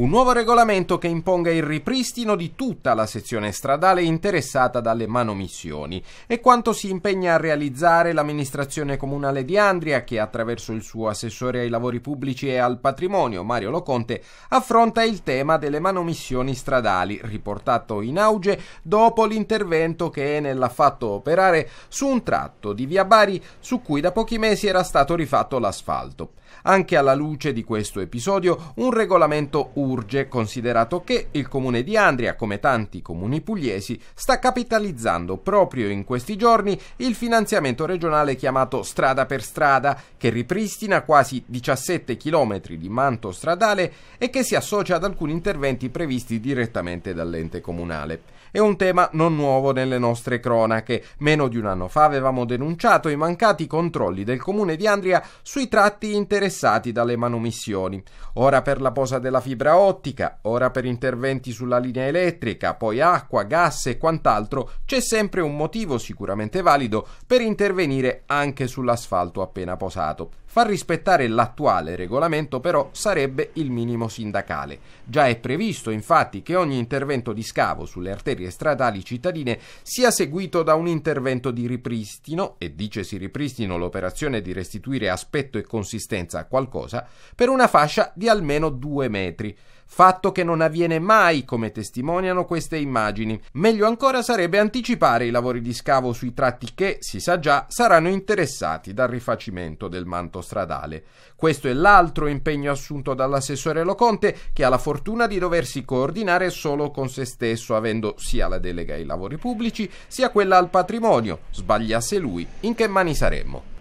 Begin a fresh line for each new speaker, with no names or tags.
un nuovo regolamento che imponga il ripristino di tutta la sezione stradale interessata dalle manomissioni e quanto si impegna a realizzare l'amministrazione comunale di Andria che attraverso il suo assessore ai lavori pubblici e al patrimonio Mario Loconte affronta il tema delle manomissioni stradali riportato in auge dopo l'intervento che Enel ha fatto operare su un tratto di via Bari su cui da pochi mesi era stato rifatto l'asfalto. Anche alla luce di questo episodio un regolamento unico urge, considerato che il comune di Andria, come tanti comuni pugliesi, sta capitalizzando proprio in questi giorni il finanziamento regionale chiamato Strada per Strada, che ripristina quasi 17 km di manto stradale e che si associa ad alcuni interventi previsti direttamente dall'ente comunale. È un tema non nuovo nelle nostre cronache. Meno di un anno fa avevamo denunciato i mancati controlli del comune di Andria sui tratti interessati dalle manomissioni. Ora per la posa della fibra ottica, ora per interventi sulla linea elettrica, poi acqua, gas e quant'altro, c'è sempre un motivo sicuramente valido per intervenire anche sull'asfalto appena posato. Far rispettare l'attuale regolamento però sarebbe il minimo sindacale. Già è previsto infatti che ogni intervento di scavo sulle arterie stradali cittadine sia seguito da un intervento di ripristino, e dice si ripristino l'operazione di restituire aspetto e consistenza a qualcosa, per una fascia di almeno due metri, fatto che non avviene mai come testimoniano queste immagini. Meglio ancora sarebbe anticipare i lavori di scavo sui tratti che, si sa già, saranno interessati dal rifacimento del manto stradale. Questo è l'altro impegno assunto dall'assessore Loconte che ha la fortuna di doversi coordinare solo con se stesso, avendo sia la delega ai lavori pubblici sia quella al patrimonio. Sbagliasse lui, in che mani saremmo?